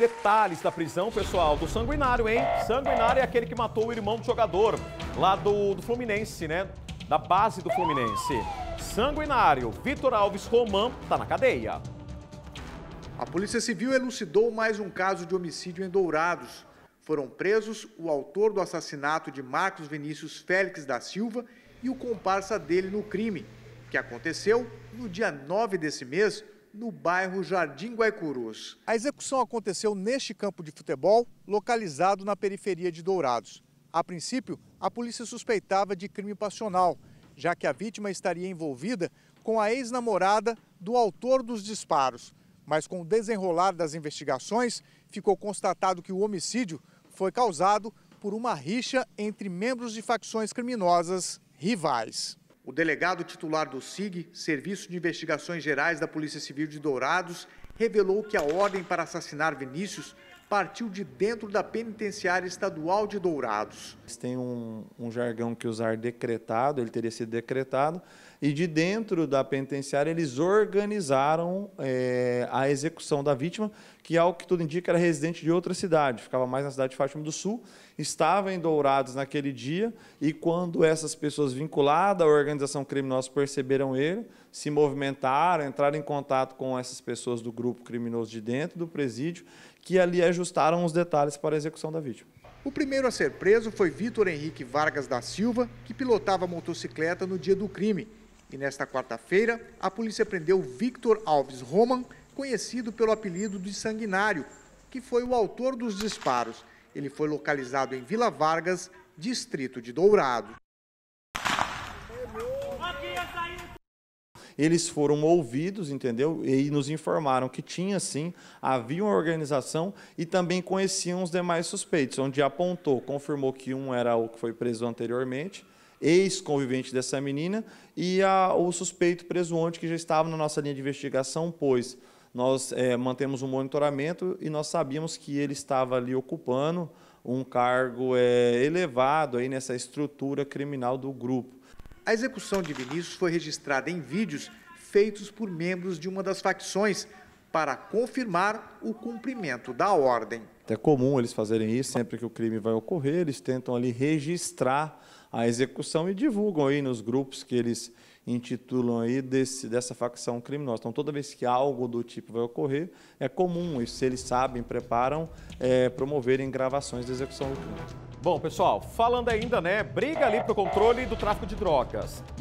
Detalhes da prisão, pessoal, do Sanguinário, hein? Sanguinário é aquele que matou o irmão do jogador lá do, do Fluminense, né? Da base do Fluminense. Sanguinário, Vitor Alves Romão tá na cadeia. A Polícia Civil elucidou mais um caso de homicídio em Dourados. Foram presos o autor do assassinato de Marcos Vinícius Félix da Silva e o comparsa dele no crime, que aconteceu no dia 9 desse mês, no bairro Jardim Guaicurus. A execução aconteceu neste campo de futebol, localizado na periferia de Dourados. A princípio, a polícia suspeitava de crime passional, já que a vítima estaria envolvida com a ex-namorada do autor dos disparos. Mas com o desenrolar das investigações, ficou constatado que o homicídio foi causado por uma rixa entre membros de facções criminosas rivais. O delegado titular do SIG, Serviço de Investigações Gerais da Polícia Civil de Dourados, revelou que a ordem para assassinar Vinícius partiu de dentro da penitenciária estadual de Dourados. Tem um, um jargão que usar decretado, ele teria sido decretado, e de dentro da penitenciária eles organizaram é, a execução da vítima, que, ao que tudo indica, era residente de outra cidade, ficava mais na cidade de Fátima do Sul, estava em Dourados naquele dia, e quando essas pessoas vinculadas à organização criminosa perceberam ele, se movimentaram, entraram em contato com essas pessoas do grupo criminoso de dentro do presídio, que ali ajustaram os detalhes para a execução da vítima. O primeiro a ser preso foi Vitor Henrique Vargas da Silva, que pilotava a motocicleta no dia do crime. E nesta quarta-feira, a polícia prendeu Victor Alves Roman, conhecido pelo apelido de Sanguinário, que foi o autor dos disparos. Ele foi localizado em Vila Vargas, distrito de Dourado. Eles foram ouvidos, entendeu? E nos informaram que tinha sim, havia uma organização e também conheciam os demais suspeitos, onde apontou, confirmou que um era o que foi preso anteriormente, ex-convivente dessa menina, e a, o suspeito preso ontem que já estava na nossa linha de investigação, pois nós é, mantemos um monitoramento e nós sabíamos que ele estava ali ocupando um cargo é, elevado aí nessa estrutura criminal do grupo. A execução de Vinícius foi registrada em vídeos feitos por membros de uma das facções, para confirmar o cumprimento da ordem. É comum eles fazerem isso, sempre que o crime vai ocorrer, eles tentam ali registrar a execução e divulgam aí nos grupos que eles intitulam aí desse, dessa facção criminosa. Então, toda vez que algo do tipo vai ocorrer, é comum, e se eles sabem, preparam, é, promoverem gravações de execução do crime. Bom, pessoal, falando ainda, né, briga ali pro controle do tráfico de drogas.